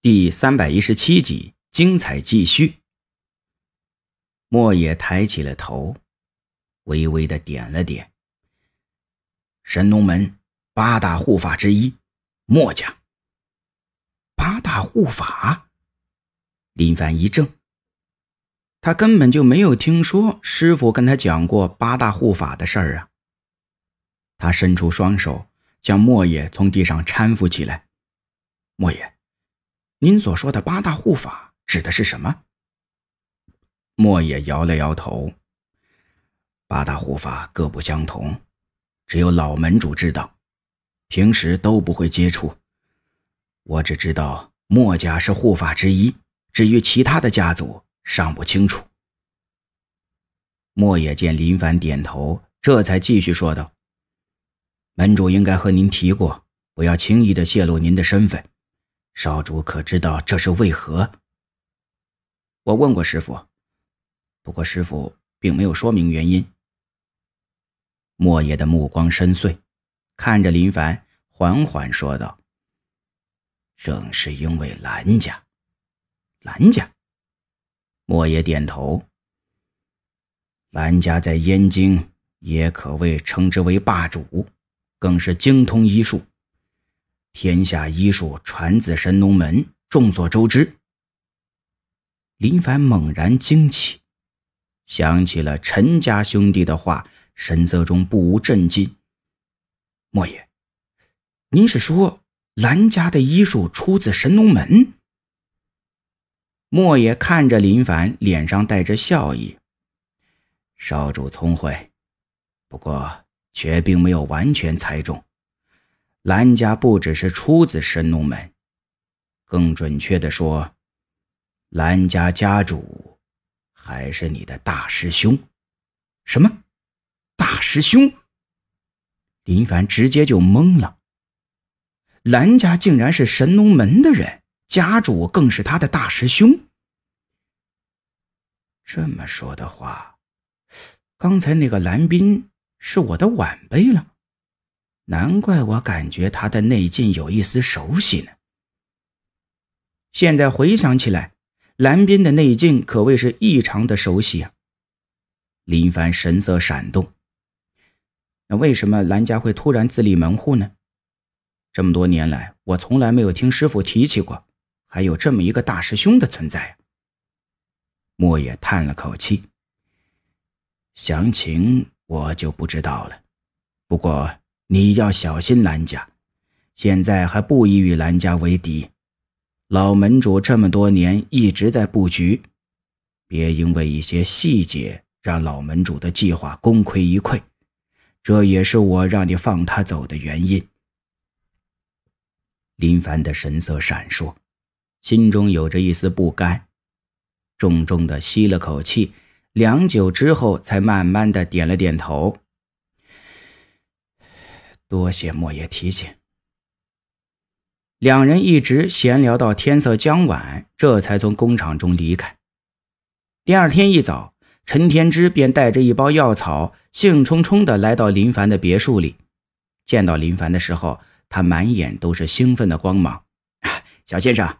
第三百一十七集，精彩继续。莫野抬起了头，微微的点了点。神农门八大护法之一，墨家。八大护法？林凡一怔，他根本就没有听说师傅跟他讲过八大护法的事儿啊！他伸出双手，将莫野从地上搀扶起来。莫野。您所说的八大护法指的是什么？莫也摇了摇头。八大护法各不相同，只有老门主知道，平时都不会接触。我只知道墨家是护法之一，至于其他的家族尚不清楚。莫也见林凡点头，这才继续说道：“门主应该和您提过，不要轻易的泄露您的身份。”少主可知道这是为何？我问过师傅，不过师傅并没有说明原因。莫爷的目光深邃，看着林凡，缓缓说道：“正是因为兰家。”兰家。莫爷点头。兰家在燕京也可谓称之为霸主，更是精通医术。天下医术传自神农门，众所周知。林凡猛然惊起，想起了陈家兄弟的话，神色中不无震惊。莫爷，您是说兰家的医术出自神农门？莫爷看着林凡，脸上带着笑意。少主聪慧，不过却并没有完全猜中。兰家不只是出自神农门，更准确的说，兰家家主还是你的大师兄。什么？大师兄？林凡直接就懵了。兰家竟然是神农门的人，家主更是他的大师兄。这么说的话，刚才那个蓝斌是我的晚辈了。难怪我感觉他的内劲有一丝熟悉呢。现在回想起来，蓝斌的内劲可谓是异常的熟悉啊！林凡神色闪动，那为什么蓝家会突然自立门户呢？这么多年来，我从来没有听师傅提起过，还有这么一个大师兄的存在莫也叹了口气，详情我就不知道了，不过。你要小心兰家，现在还不宜与兰家为敌。老门主这么多年一直在布局，别因为一些细节让老门主的计划功亏一篑。这也是我让你放他走的原因。林凡的神色闪烁，心中有着一丝不甘，重重的吸了口气，良久之后才慢慢的点了点头。多谢莫爷提醒。两人一直闲聊到天色将晚，这才从工厂中离开。第二天一早，陈天之便带着一包药草，兴冲冲地来到林凡的别墅里。见到林凡的时候，他满眼都是兴奋的光芒。“小先生，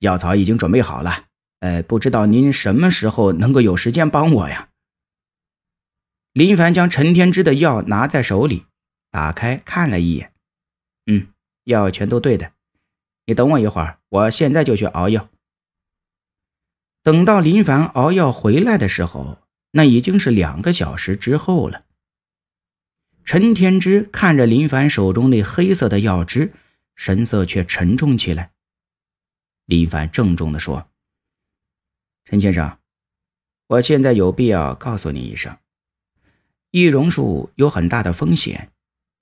药草已经准备好了。呃，不知道您什么时候能够有时间帮我呀？”林凡将陈天之的药拿在手里。打开看了一眼，嗯，药全都对的。你等我一会儿，我现在就去熬药。等到林凡熬药回来的时候，那已经是两个小时之后了。陈天之看着林凡手中那黑色的药汁，神色却沉重起来。林凡郑重的说：“陈先生，我现在有必要告诉你一声，易容术有很大的风险。”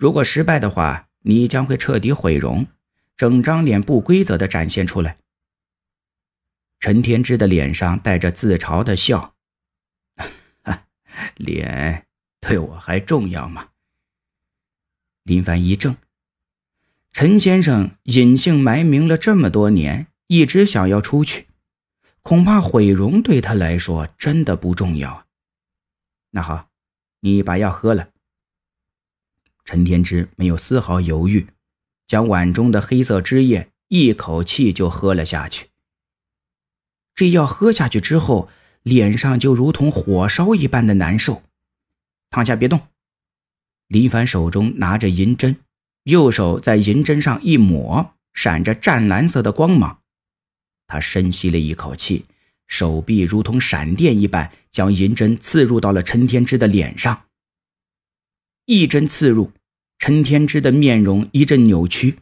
如果失败的话，你将会彻底毁容，整张脸不规则的展现出来。陈天之的脸上带着自嘲的笑，脸对我还重要吗？林凡一怔，陈先生隐姓埋名了这么多年，一直想要出去，恐怕毁容对他来说真的不重要那好，你把药喝了。陈天之没有丝毫犹豫，将碗中的黑色汁液一口气就喝了下去。这药喝下去之后，脸上就如同火烧一般的难受。躺下别动。林凡手中拿着银针，右手在银针上一抹，闪着湛蓝色的光芒。他深吸了一口气，手臂如同闪电一般，将银针刺入到了陈天之的脸上。一针刺入。陈天之的面容一阵扭曲，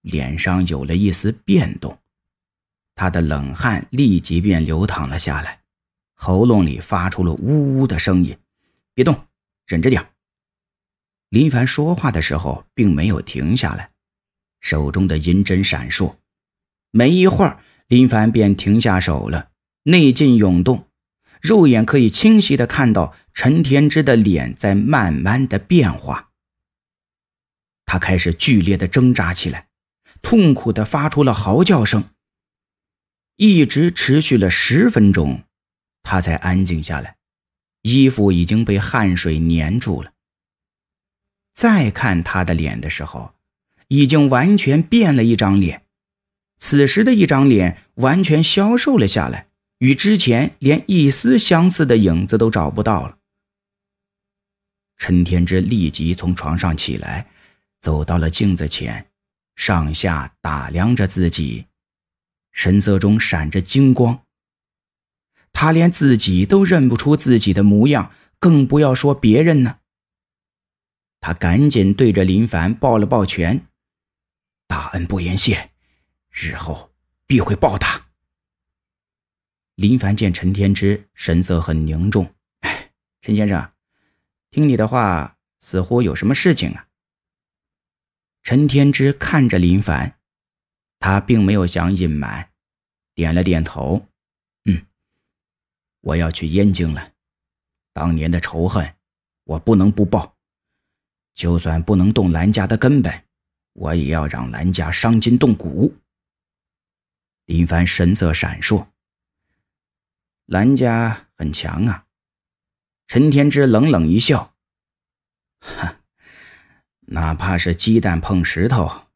脸上有了一丝变动，他的冷汗立即便流淌了下来，喉咙里发出了呜呜的声音。别动，忍着点。林凡说话的时候并没有停下来，手中的银针闪烁。没一会儿，林凡便停下手了，内劲涌动，肉眼可以清晰的看到陈天之的脸在慢慢的变化。他开始剧烈的挣扎起来，痛苦的发出了嚎叫声，一直持续了十分钟，他才安静下来。衣服已经被汗水粘住了。再看他的脸的时候，已经完全变了一张脸。此时的一张脸完全消瘦了下来，与之前连一丝相似的影子都找不到了。陈天之立即从床上起来。走到了镜子前，上下打量着自己，神色中闪着精光。他连自己都认不出自己的模样，更不要说别人呢。他赶紧对着林凡抱了抱拳：“大恩不言谢，日后必会报答。”林凡见陈天之神色很凝重，哎，陈先生，听你的话，似乎有什么事情啊？陈天之看着林凡，他并没有想隐瞒，点了点头：“嗯，我要去燕京了。当年的仇恨，我不能不报。就算不能动兰家的根本，我也要让兰家伤筋动骨。”林凡神色闪烁：“兰家很强啊。”陈天之冷冷一笑：“哈。”哪怕是鸡蛋碰石头，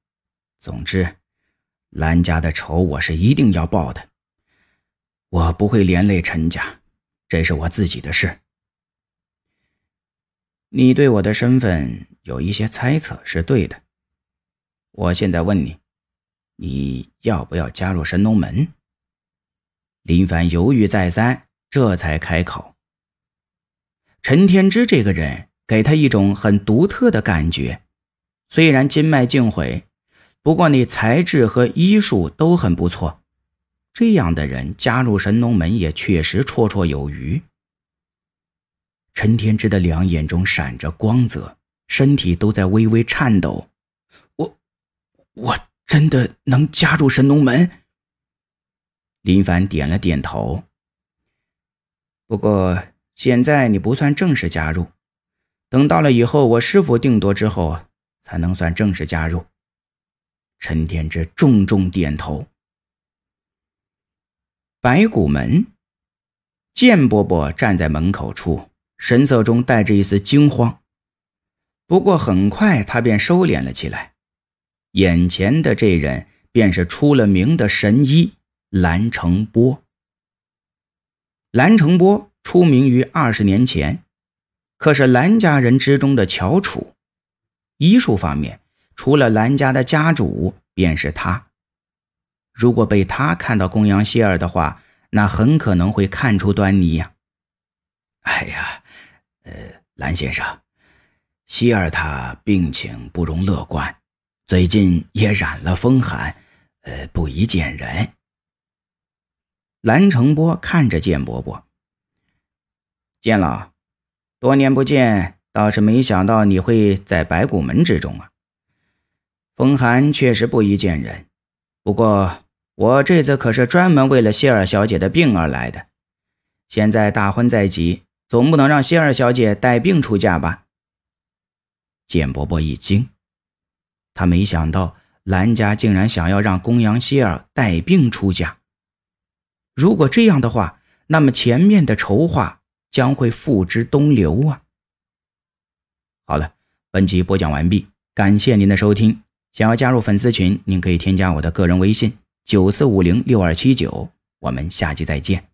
总之，兰家的仇我是一定要报的。我不会连累陈家，这是我自己的事。你对我的身份有一些猜测是对的。我现在问你，你要不要加入神农门？林凡犹豫再三，这才开口。陈天之这个人。给他一种很独特的感觉，虽然经脉尽毁，不过你才智和医术都很不错，这样的人加入神农门也确实绰绰有余。陈天之的两眼中闪着光泽，身体都在微微颤抖。我，我真的能加入神农门？林凡点了点头。不过现在你不算正式加入。等到了以后，我师傅定夺之后，才能算正式加入。陈天之重重点头。白骨门，剑伯伯站在门口处，神色中带着一丝惊慌，不过很快他便收敛了起来。眼前的这人便是出了名的神医蓝成波。蓝成波出名于二十年前。可是兰家人之中的翘楚，医术方面除了兰家的家主便是他。如果被他看到供养希儿的话，那很可能会看出端倪呀。哎呀，呃，兰先生，希儿他病情不容乐观，最近也染了风寒，呃，不宜见人。兰成波看着剑伯伯，剑老。多年不见，倒是没想到你会在白骨门之中啊！风寒确实不宜见人，不过我这次可是专门为了谢尔小姐的病而来的。现在大婚在即，总不能让谢尔小姐带病出嫁吧？简伯伯一惊，他没想到兰家竟然想要让公羊谢尔带病出嫁。如果这样的话，那么前面的筹划……将会付之东流啊！好了，本集播讲完毕，感谢您的收听。想要加入粉丝群，您可以添加我的个人微信：九四五零六二七九。我们下期再见。